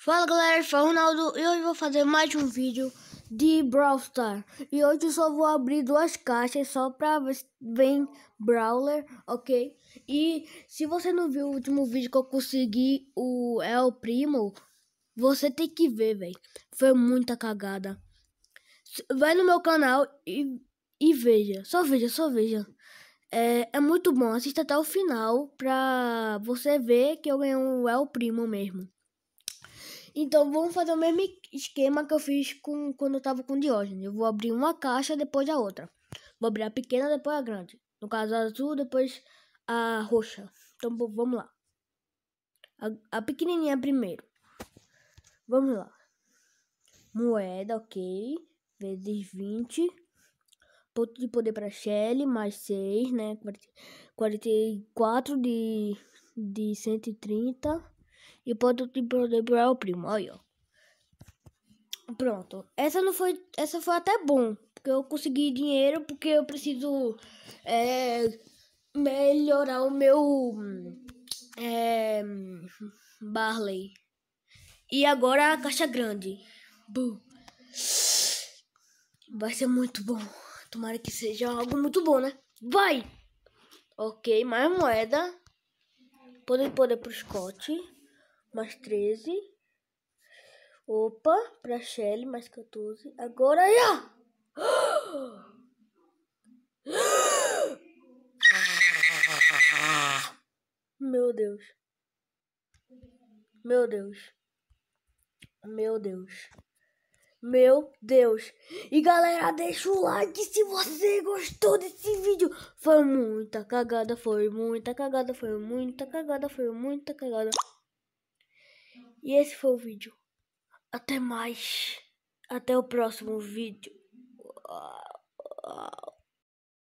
Fala galera, aqui é o Ronaldo e hoje vou fazer mais um vídeo de Brawl E hoje eu só vou abrir duas caixas só pra ver bem Brawler, ok? E se você não viu o último vídeo que eu consegui, o El é Primo Você tem que ver, velho, foi muita cagada Vai no meu canal e, e veja, só veja, só veja é, é muito bom, assista até o final pra você ver que eu ganhei é o El Primo mesmo então vamos fazer o mesmo esquema que eu fiz com, quando eu tava com Diógenes. Eu vou abrir uma caixa, depois a outra. Vou abrir a pequena, depois a grande. No caso a azul, depois a roxa. Então vamos lá. A, a pequenininha primeiro. Vamos lá. Moeda, ok. Vezes 20. Ponto de poder para Shelly, mais 6, né? 44 de, de 130 e pode te de é o primário. Pronto. Essa não foi. Essa foi até bom. Porque eu consegui dinheiro porque eu preciso é, melhorar o meu é, Barley. E agora a caixa grande. Bum. Vai ser muito bom. Tomara que seja algo muito bom, né? Vai! Ok, mais moeda. Poder poder pro Scott mais 13. Opa, pra Shelly, mais 14. Agora, já, Meu Deus. Meu Deus. Meu Deus. Meu Deus. E galera, deixa o like se você gostou desse vídeo. Foi muita cagada, foi muita cagada, foi muita cagada, foi muita cagada. E esse foi o vídeo. Até mais. Até o próximo vídeo.